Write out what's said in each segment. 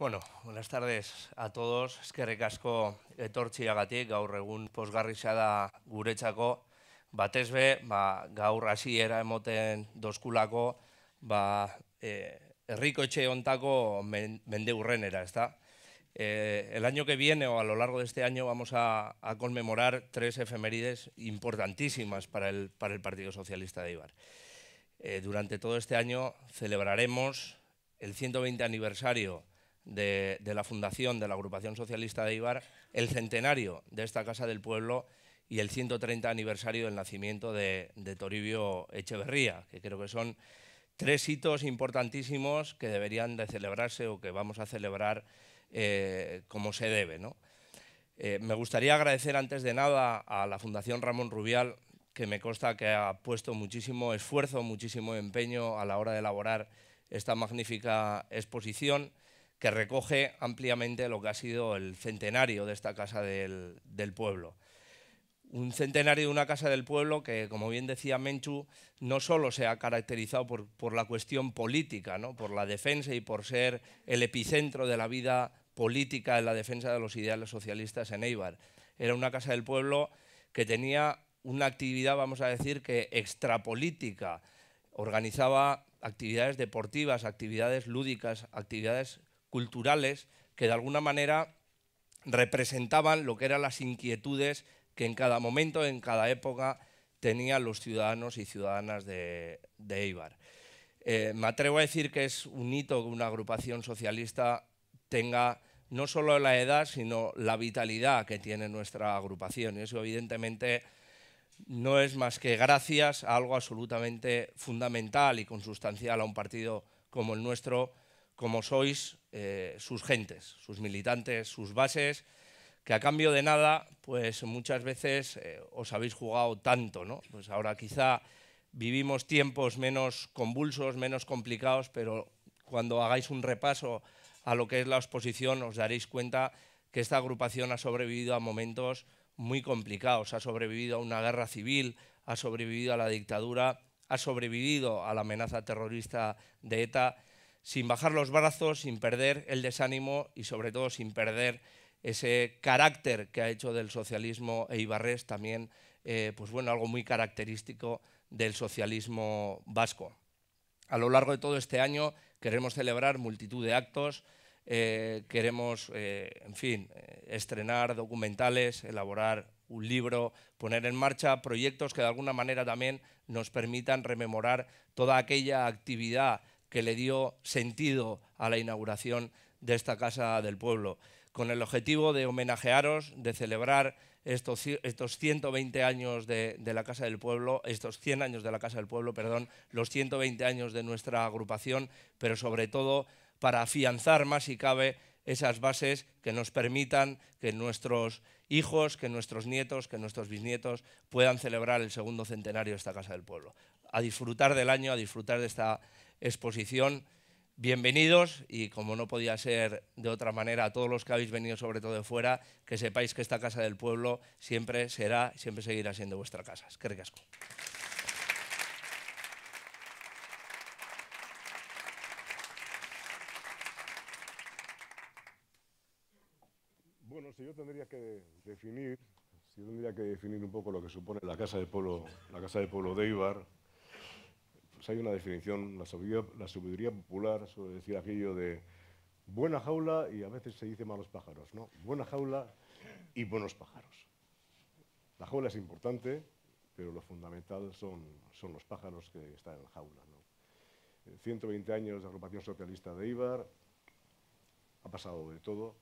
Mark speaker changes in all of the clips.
Speaker 1: Bueno, buenas tardes a todos. Eskerrik asko etortziagatik gaur egun posgarrixa da guretzako Batezbe, ba, gaur hasiera emoten doskulako, ba, eh, herriko etxe hontako men, mende eh, el año que viene o a lo largo de este año vamos a, conmemorar tres efemérides importantísimas para el, para el Partido Socialista de Ibar. Eh, durante todo este año celebraremos el 120 aniversario de, la fundación de la agrupación socialista de Ibar, el centenario de esta Casa del Pueblo y el 130 aniversario del nacimiento de, Toribio Echeverría, que creo que son tres hitos importantísimos que deberían de celebrarse o que vamos a celebrar eh, como se debe. Eh, me gustaría agradecer antes de nada a la Fundación Ramón Rubial, que me consta que ha puesto muchísimo esfuerzo, muchísimo empeño a la hora de elaborar esta magnífica exposición que recoge ampliamente lo que ha sido el centenario de esta Casa del, Pueblo. Un centenario de una Casa del Pueblo que, como bien decía Menchu, no solo se ha caracterizado por, por la cuestión política, ¿no? por la defensa y por ser el epicentro de la vida política en la defensa de los ideales socialistas en Eibar. Era una Casa del Pueblo que tenía una actividad, vamos a decir, que extrapolítica. Organizaba actividades deportivas, actividades lúdicas, actividades culturales que de alguna manera representaban lo que eran las inquietudes que en cada momento, en cada época, tenían los ciudadanos y ciudadanas de, Eibar. Eh, me atrevo a decir que es un hito que una agrupación socialista tenga no solo la edad, sino la vitalidad que tiene nuestra agrupación. Y eso, evidentemente, no es más que gracias a algo absolutamente fundamental y consustancial a un partido como el nuestro, como sois eh, sus gentes, sus militantes, sus bases, que a cambio de nada, pues muchas veces eh, os habéis jugado tanto, ¿no? Pues ahora quizá vivimos tiempos menos convulsos, menos complicados, pero cuando hagáis un repaso a lo que es la oposición, os daréis cuenta que esta agrupación ha sobrevivido a momentos muy complicados, ha sobrevivido a una guerra civil, ha sobrevivido a la dictadura, ha sobrevivido a la amenaza terrorista de ETA sin bajar los brazos, sin perder el desánimo y sobre todo sin perder ese carácter que ha hecho del socialismo eibarres también, eh, pues bueno, algo muy característico del socialismo vasco. A lo largo de todo este año queremos celebrar multitud de actos, eh, queremos, eh, en fin, estrenar documentales, elaborar un libro, poner en marcha proyectos que de alguna manera también nos permitan rememorar toda aquella actividad que le dio sentido a la inauguración de esta Casa del Pueblo, con el objetivo de homenajearos, de celebrar estos, estos 120 años de, de, la Casa del Pueblo, estos 100 años de la Casa del Pueblo, perdón, los 120 años de nuestra agrupación, pero sobre todo para afianzar más si cabe esas bases que nos permitan que nuestros hijos, que nuestros nietos, que nuestros bisnietos puedan celebrar el segundo centenario de esta Casa del Pueblo. A disfrutar del año, a disfrutar de esta exposición. Bienvenidos y como no podía ser de otra manera a todos los que habéis venido sobre todo de fuera, que sepáis que esta casa del pueblo siempre será, siempre seguirá siendo vuestra casa. Es que ricasco.
Speaker 2: Bueno, si yo tendría que definir, si tendría que definir un poco lo que supone la casa del pueblo, la casa del pueblo de Ibar, pues hay una definición, la sabiduría, popular suele decir aquello de buena jaula y a veces se dice malos pájaros, ¿no? Buena jaula y buenos pájaros. La jaula es importante, pero lo fundamental son, los pájaros que están en la jaula, 120 años de agrupación socialista de Ibar, ha pasado de todo.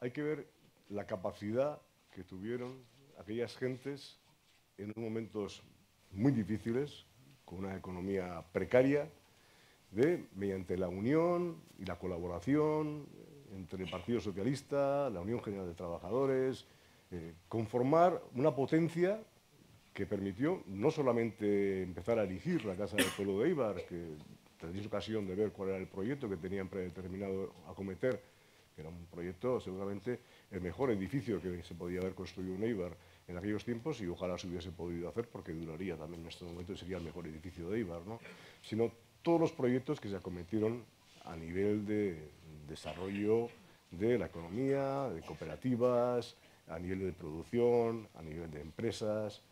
Speaker 2: Hay que ver la capacidad que tuvieron aquellas gentes en momentos muy difíciles, con una economía precaria, de, mediante la unión y la colaboración eh, entre el Partido Socialista, la Unión General de Trabajadores, eh, conformar una potencia que permitió no solamente empezar a erigir la Casa del Pueblo de Ibar, que tenéis ocasión de ver cuál era el proyecto que tenían predeterminado acometer, que era un proyecto seguramente el mejor edificio que se podía haber construido en Eibar, en aquellos tiempos y ojalá se hubiese podido hacer porque duraría también en estos momentos y sería el mejor edificio de Ibar, sino todos los proyectos que se acometieron a nivel de desarrollo de la economía, de cooperativas, a nivel de producción, a nivel de empresas.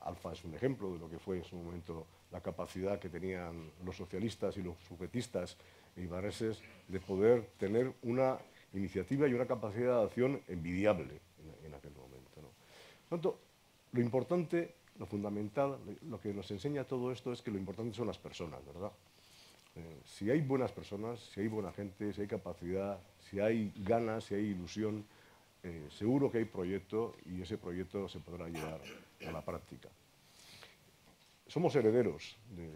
Speaker 2: Alfa es un ejemplo de lo que fue en su momento la capacidad que tenían los socialistas y los sujetistas ibarreses de poder tener una iniciativa y una capacidad de acción envidiable. Por tanto, lo importante, lo fundamental, lo que nos enseña todo esto es que lo importante son las personas, ¿verdad? Eh, si hay buenas personas, si hay buena gente, si hay capacidad, si hay ganas, si hay ilusión, eh, seguro que hay proyecto y ese proyecto se podrá llevar a la práctica. Somos herederos de,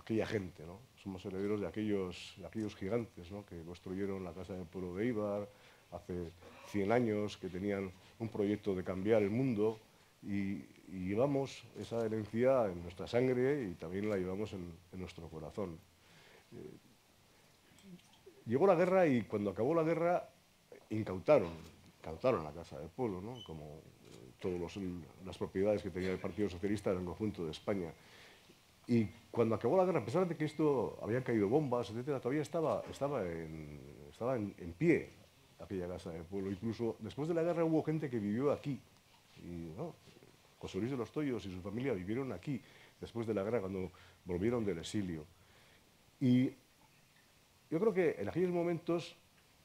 Speaker 2: aquella gente, ¿no? somos herederos de aquellos, gigantes que construyeron la Casa del Pueblo de Ibar, hace 100 años, que tenían un proyecto de cambiar el mundo y, llevamos esa herencia en nuestra sangre y también la llevamos en, nuestro corazón. Eh, llegó la guerra y cuando acabó la guerra incautaron, incautaron la Casa del Pueblo, ¿no? como eh, todas las propiedades que tenía el Partido Socialista en el conjunto de España. Y cuando acabó la guerra, a pesar de que esto había caído bombas, etcétera, todavía estaba, estaba, estaba en pie aquella casa de pueblo. Incluso después de la guerra hubo gente que vivió aquí. Y, ¿no? José Luis de los Toyos y su familia vivieron aquí después de la guerra cuando volvieron del exilio. Y yo creo que en aquellos momentos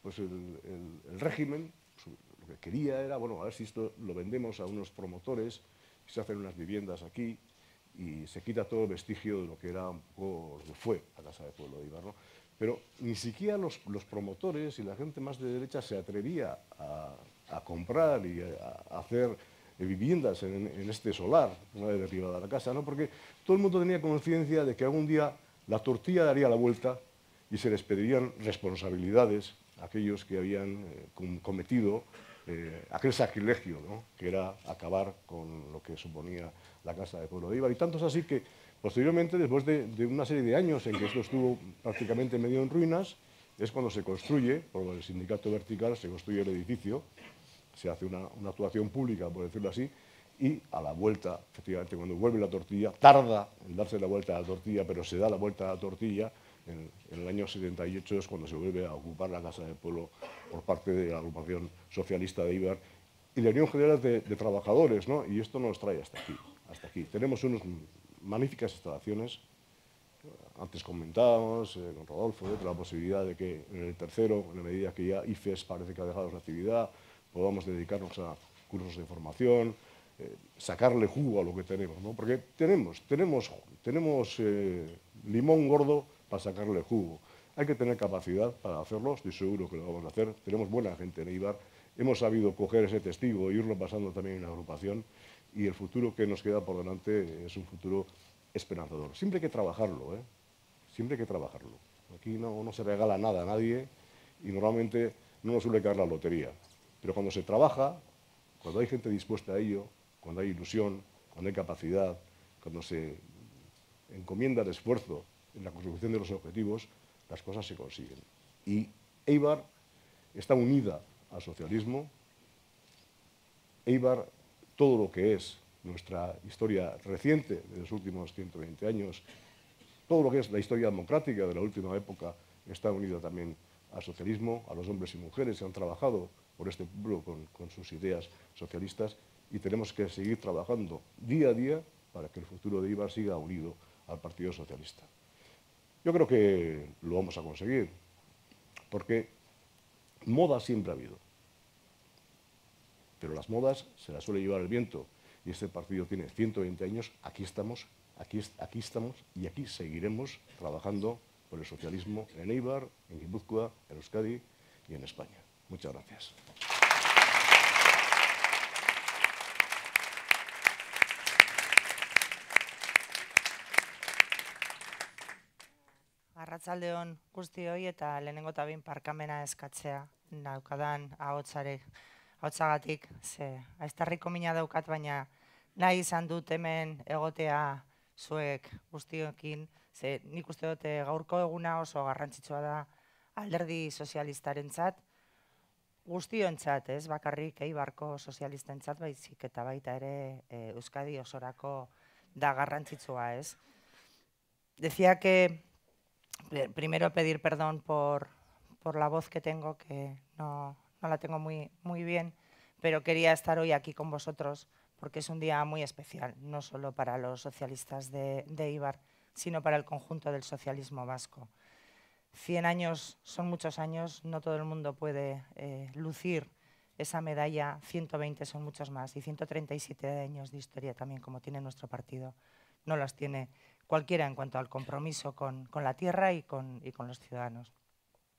Speaker 2: pues el, régimen pues, lo que quería era, bueno, a ver si esto lo vendemos a unos promotores, y se hacen unas viviendas aquí y se quita todo vestigio de lo que era un poco, lo que fue la Casa de Pueblo de Ibarro. Pero ni siquiera los, promotores y la gente más de derecha se atrevía a, comprar y a, hacer viviendas en, este solar, una de derribada de la casa, porque todo el mundo tenía conciencia de que algún día la tortilla daría la vuelta y se les pedirían responsabilidades a aquellos que habían eh, cometido eh, aquel sacrilegio, que era acabar con lo que suponía la Casa de Pueblo de Ibar. Y tanto es así que Posteriormente, después de, una serie de años en que esto estuvo prácticamente medio en ruinas, es cuando se construye, por el sindicato vertical, se construye el edificio, se hace una, actuación pública, por decirlo así, y a la vuelta, efectivamente, cuando vuelve la tortilla, tarda en darse la vuelta a la tortilla, pero se da la vuelta a la tortilla. En, el año 78 es cuando se vuelve a ocupar la Casa del Pueblo por parte de la agrupación socialista de Iber, y la Unión General de, Trabajadores, ¿no? Y esto nos trae hasta aquí, hasta aquí. Tenemos unos magníficas instalaciones. Antes comentábamos eh, con Rodolfo la posibilidad de que en el tercero, en la medida que ya IFES parece que ha dejado su actividad, podamos dedicarnos a cursos de formación, eh, sacarle jugo a lo que tenemos, porque tenemos, tenemos, tenemos eh, limón gordo para sacarle jugo. Hay que tener capacidad para hacerlo, estoy seguro que lo vamos a hacer. Tenemos buena gente en Ibar, hemos sabido coger ese testigo e irlo pasando también en la agrupación y el futuro que nos queda por delante es un futuro esperanzador. Siempre hay que trabajarlo, ¿eh? siempre hay que trabajarlo. Aquí no, se regala nada a nadie y normalmente no nos suele caer la lotería. Pero cuando se trabaja, cuando hay gente dispuesta a ello, cuando hay ilusión, cuando hay capacidad, cuando se encomienda el esfuerzo en la construcción de los objetivos, las cosas se consiguen. Y Eibar está unida al socialismo. Eibar todo lo que es nuestra historia reciente de los últimos 120 años, todo lo que es la historia democrática de la última época está unida también al socialismo, a los hombres y mujeres que han trabajado por este pueblo con, con sus ideas socialistas y tenemos que seguir trabajando día a día para que el futuro de Ibar siga unido al Partido Socialista. Yo creo que lo vamos a conseguir, porque moda siempre ha habido pero las modas se las suele llevar el viento. Y este partido tiene 120 años, aquí estamos, aquí, estamos y aquí seguiremos trabajando por el socialismo en Eibar, en Guipúzcoa, en Euskadi y en España. Muchas gracias.
Speaker 3: eta parkamena eskatzea naukadan hautsagatik, ze aiztarriko mina daukat, baina nahi izan dut hemen egotea zuek guztiokin, ze nik uste dute eh, gaurko eguna oso garrantzitsua da alderdi sozialistarentzat guztiontzat, ez, bakarrik Eibarko sozialistentzat baizik eta baita ere eh, Euskadi osorako da garrantzitsua, ez. Decía que eh, primero pedir perdón por por la voz que tengo que no no la tengo muy, muy bien, pero quería estar hoy aquí con vosotros porque es un día muy especial, no solo para los socialistas de, Ibar, sino para el conjunto del socialismo vasco. 100 años son muchos años, no todo el mundo puede eh, lucir esa medalla, 120 son muchos más y 137 años de historia también como tiene nuestro partido. No las tiene cualquiera en cuanto al compromiso con, la tierra y con, y con los ciudadanos.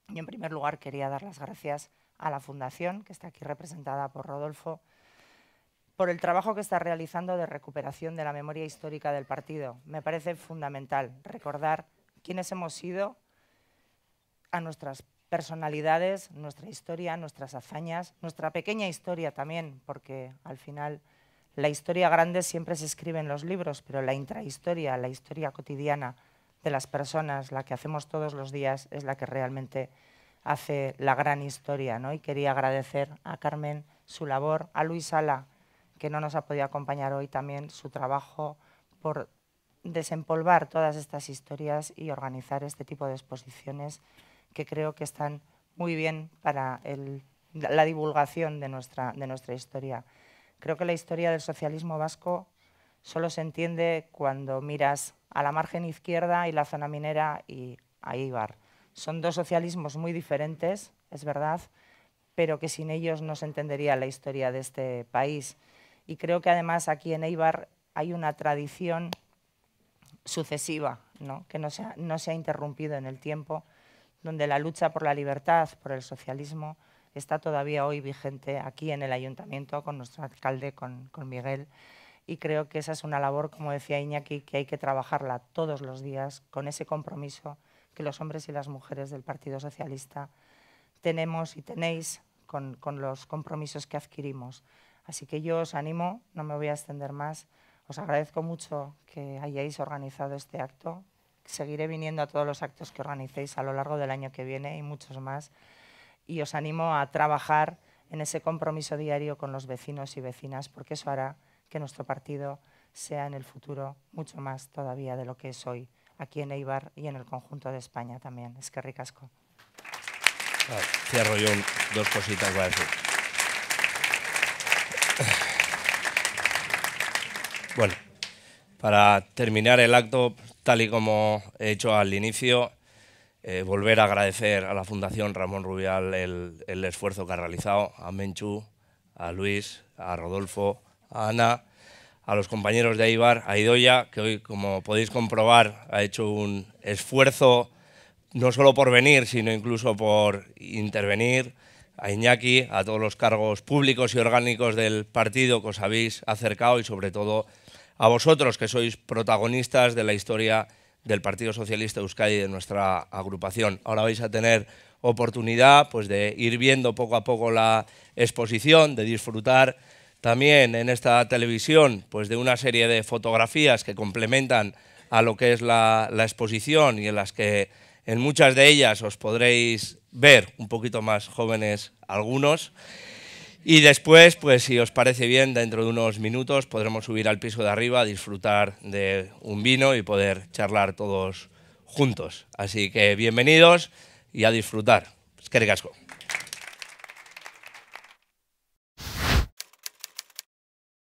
Speaker 3: y en primer lugar quería dar las gracias a la Fundación, que está aquí representada por Rodolfo, por el trabajo que está realizando de recuperación de la memoria histórica del partido. Me parece fundamental recordar quiénes hemos sido a nuestras personalidades, nuestra historia, nuestras hazañas, nuestra pequeña historia también, porque al final la historia grande siempre se escribe en los libros, pero la intrahistoria, la historia cotidiana de las personas, la que hacemos todos los días, es la que realmente hace la gran historia. ¿no? Y quería agradecer a Carmen su labor, a Luis Sala, que no nos ha podido acompañar hoy también, su trabajo por desempolvar todas estas historias y organizar este tipo de exposiciones que creo que están muy bien para la divulgación de nuestra, de nuestra historia. Creo que la historia del socialismo vasco solo se entiende cuando miras a la margen izquierda y la zona minera y a Ibar. Son dos socialismos muy diferentes, es verdad, pero que sin ellos no se entendería la historia de este país. Y creo que además aquí en Eibar hay una tradición sucesiva, ¿no? que no se, ha, interrumpido en el tiempo, donde la lucha por la libertad, por el socialismo, está todavía hoy vigente aquí en el ayuntamiento con nuestro alcalde, con, con, Miguel. Y creo que esa es una labor, como decía Iñaki, que hay que trabajarla todos los días con ese compromiso que los hombres y las mujeres del Partido Socialista tenemos y tenéis con, con los compromisos que adquirimos. Así que yo os animo, no me voy a extender más, os agradezco mucho que hayáis organizado este acto, seguiré viniendo a todos los actos que organicéis a lo largo del año que viene y muchos más, y os animo a trabajar en ese compromiso diario con los vecinos y vecinas, porque eso hará que nuestro partido sea en el futuro mucho más todavía de lo que es hoy aquí en Eibar y en el conjunto de España también. Es que ricasco.
Speaker 1: cierro yo dos cositas para Bueno, para terminar el acto, tal y como he hecho al inicio, eh, volver a agradecer a la Fundación Ramón Rubial el, el esfuerzo que ha realizado, a Menchu, a Luis, a Rodolfo, a Ana a los compañeros de Aibar, a Idoya, que hoy, como podéis comprobar, ha hecho un esfuerzo no solo por venir, sino incluso por intervenir, a Iñaki, a todos los cargos públicos y orgánicos del partido que os habéis acercado y sobre todo a vosotros que sois protagonistas de la historia del Partido Socialista Euskadi y de nuestra agrupación. Ahora vais a tener oportunidad pues, de ir viendo poco a poco la exposición, de disfrutar también en esta televisión pues de una serie de fotografías que complementan a lo que es la, exposición y en las que en muchas de ellas os podréis ver un poquito más jóvenes algunos. Y después, pues si os parece bien, dentro de unos minutos podremos subir al piso de arriba, disfrutar de un vino y poder charlar todos juntos. Así que bienvenidos y a disfrutar. Es que